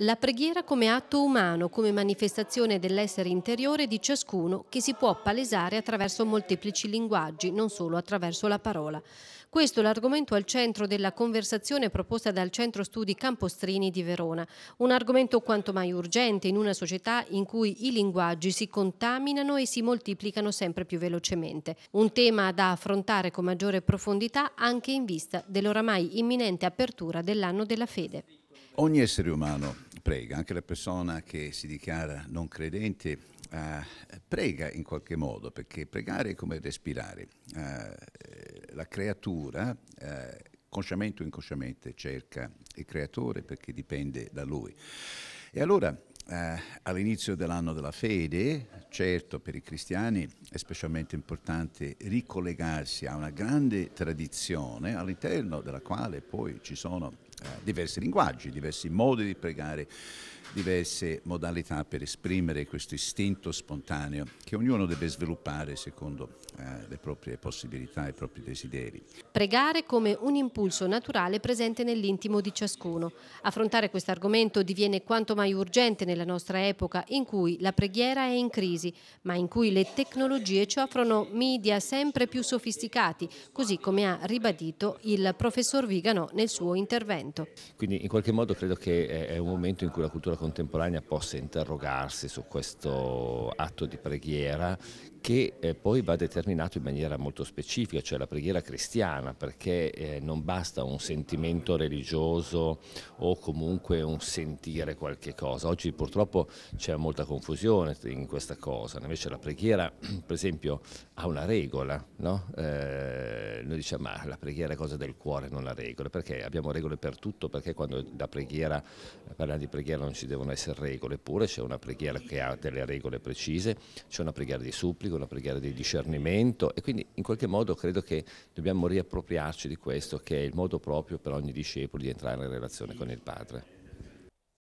La preghiera come atto umano, come manifestazione dell'essere interiore di ciascuno che si può palesare attraverso molteplici linguaggi, non solo attraverso la parola. Questo è l'argomento al centro della conversazione proposta dal Centro Studi Campostrini di Verona, un argomento quanto mai urgente in una società in cui i linguaggi si contaminano e si moltiplicano sempre più velocemente. Un tema da affrontare con maggiore profondità anche in vista dell'oramai imminente apertura dell'anno della fede. Ogni essere umano prega, anche la persona che si dichiara non credente eh, prega in qualche modo, perché pregare è come respirare. Eh, la creatura, eh, consciamente o inconsciamente, cerca il creatore perché dipende da lui. E allora Uh, all'inizio dell'anno della fede, certo per i cristiani è specialmente importante ricollegarsi a una grande tradizione all'interno della quale poi ci sono eh, diversi linguaggi, diversi modi di pregare, diverse modalità per esprimere questo istinto spontaneo che ognuno deve sviluppare secondo eh, le proprie possibilità e i propri desideri. Pregare come un impulso naturale presente nell'intimo di ciascuno. Affrontare questo argomento diviene quanto mai urgente nella nostra epoca in cui la preghiera è in crisi, ma in cui le tecnologie ci offrono media sempre più sofisticati, così come ha ribadito il professor Vigano nel suo intervento. Novecento. Quindi in qualche modo credo che eh, è un momento in cui la cultura contemporanea possa interrogarsi su questo atto di preghiera che eh, poi va determinato in maniera molto specifica, cioè la preghiera cristiana, perché eh, non basta un sentimento religioso o comunque un sentire qualche cosa. Oggi purtroppo c'è molta confusione in questa cosa, invece la preghiera per esempio ha una regola, no? eh, noi diciamo ma la preghiera è cosa del cuore, non la regola, perché abbiamo regole per dappertutto perché quando la preghiera, parla di preghiera non ci devono essere regole, eppure c'è una preghiera che ha delle regole precise, c'è una preghiera di supplico, una preghiera di discernimento e quindi in qualche modo credo che dobbiamo riappropriarci di questo che è il modo proprio per ogni discepolo di entrare in relazione con il Padre.